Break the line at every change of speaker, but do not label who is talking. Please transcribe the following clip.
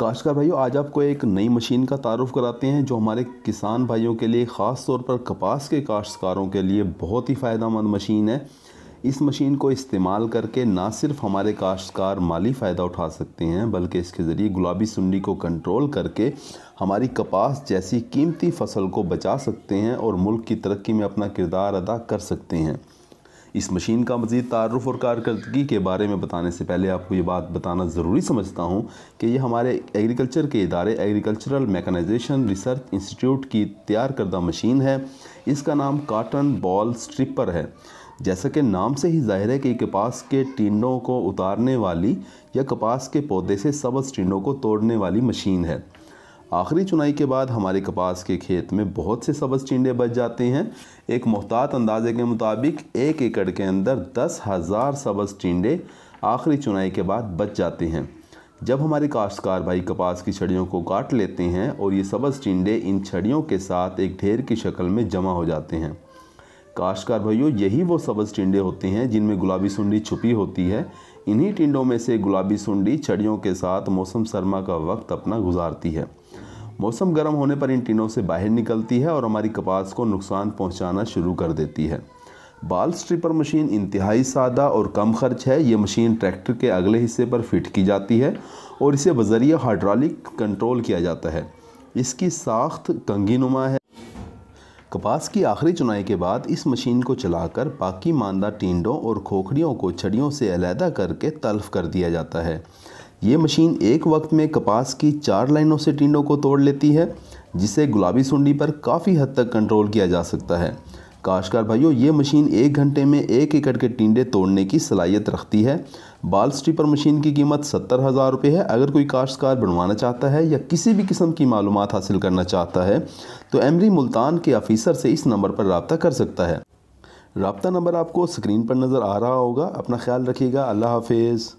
काशकार भाइयों आज आपको एक नई मशीन का तारुफ कराते हैं जो हमारे किसान भाइयों के लिए ख़ास तौर पर कपास के काश्तकारों के लिए बहुत ही फ़ायदा मशीन है इस मशीन को इस्तेमाल करके ना सिर्फ हमारे काश्तकार माली फ़ायदा उठा सकते हैं बल्कि इसके ज़रिए गुलाबी सुंडी को कंट्रोल करके हमारी कपास जैसी कीमती फसल को बचा सकते हैं और मुल्क की तरक्की में अपना किरदार अदा कर सकते हैं इस मशीन का मज़ीद तारफ़ और कारकर्दगी के बारे में बताने से पहले आपको ये बात बताना ज़रूरी समझता हूँ कि ये हमारे एग्रीकल्चर के इदारे एग्रीकल्चरल मेकनाइजेशन रिसर्च इंस्टीट्यूट की तैयार करदा मशीन है इसका नाम काटन बॉल स्ट्रिपर है जैसा कि नाम से ही जाहिर है कि कपास के टिंडों को उतारने वाली या कपास के पौधे से सबस टिंडों को तोड़ने वाली मशीन है आखिरी चुनाई के बाद हमारे कपास के खेत में बहुत से सबज चिंडे बच जाते हैं एक मोहतात अंदाजे के मुताबिक एक एकड़ के अंदर दस हज़ार सबज चिंडे आखिरी चुनाई के बाद बच जाते हैं जब हमारे काश्तकार भाई कपास की छड़ियों को काट लेते हैं और ये सबज चिंडे इन छड़ियों के साथ एक ढेर की शक्ल में जमा हो जाते हैं काश्तकार भाइयों यही वो सबज टिंडे होते हैं जिनमें गुलाबी सुंडी छुपी होती है इन्हीं टिंडों में से गुलाबी सुंडी छड़ियों के साथ मौसम सरमा का वक्त अपना गुजारती है मौसम गर्म होने पर इन टीनों से बाहर निकलती है और हमारी कपास को नुकसान पहुंचाना शुरू कर देती है बाल स्ट्रिपर मशीन इंतहाई सादा और कम खर्च है ये मशीन ट्रैक्टर के अगले हिस्से पर फिट की जाती है और इसे बजरिया हाइड्रॉलिक कंट्रोल किया जाता है इसकी साख्त कंगी नुमा है कपास की आखिरी चुनाई के बाद इस मशीन को चलाकर बाकी मानदा टींडों और खोखड़ियों को छड़ियों से अलहदा करके तल्फ कर दिया जाता है ये मशीन एक वक्त में कपास की चार लाइनों से टिंडों को तोड़ लेती है जिसे गुलाबी सुंडी पर काफ़ी हद तक कंट्रोल किया जा सकता है काशकार भाइयों ये मशीन एक घंटे में एक एकड़ के टिंडे तोड़ने की सलाहियत रखती है बाल स्ट्रीपर मशीन की कीमत सत्तर हज़ार रुपये है अगर कोई काश्तकार बनवाना चाहता है या किसी भी किस्म की मालूम हासिल करना चाहता है तो एमरी मुल्तान के ऑफिसर से इस नंबर पर रबता कर सकता है रबता नंबर आपको स्क्रीन पर नज़र आ रहा होगा अपना ख्याल रखिएगा अल्लाह हाफिज़